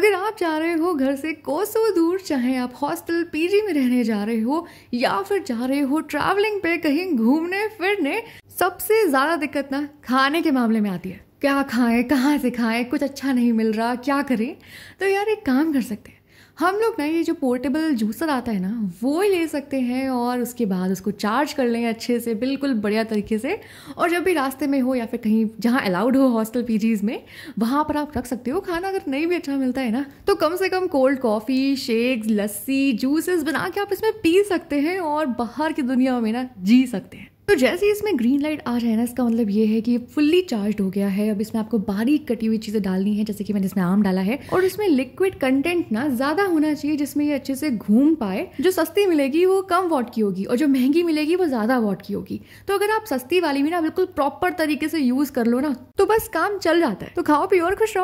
अगर आप जा रहे हो घर से कोसों दूर चाहे आप हॉस्टल पीजी में रहने जा रहे हो या फिर जा रहे हो ट्रैवलिंग पे कहीं घूमने फिरने सबसे ज़्यादा दिक्कत ना खाने के मामले में आती है क्या खाएं कहाँ से खाएं कुछ अच्छा नहीं मिल रहा क्या करें तो यार एक काम कर सकते हैं हम लोग ना ये जो पोर्टेबल जूसर आता है ना वो ही ले सकते हैं और उसके बाद उसको चार्ज कर लें अच्छे से बिल्कुल बढ़िया तरीके से और जब भी रास्ते में हो या फिर कहीं जहाँ अलाउड हो हॉस्टल पीजीज में वहाँ पर आप रख सकते हो खाना अगर नहीं भी अच्छा मिलता है ना तो कम से कम cold coffee shakes lassi juices बना के आप इसमें पी सकते हैं और बाहर की दुनिया में ना जी सकते हैं तो जैसे ही इसमें ग्रीन लाइट आ जाए ना इसका मतलब ये है कि ये फुल्ली चार्ज हो गया है अब इसमें आपको बारीक कटी हुई चीज़ें डालनी है जैसे कि मैंने इसमें आम डाला है और इसमें लिक्विड कंटेंट ना ज़्यादा होना चाहिए जिसमें ये अच्छे से घूम पाए जो सस्ती मिलेगी वो कम वॉट की होगी और जो महंगी मिलेगी वो ज़्यादा वॉट की होगी तो अगर आप सस्ती वाली भी ना बिल्कुल प्रॉपर तरीके से यूज़ कर लो ना तो बस काम चल जाता है तो खाओ पियो और खुश रहो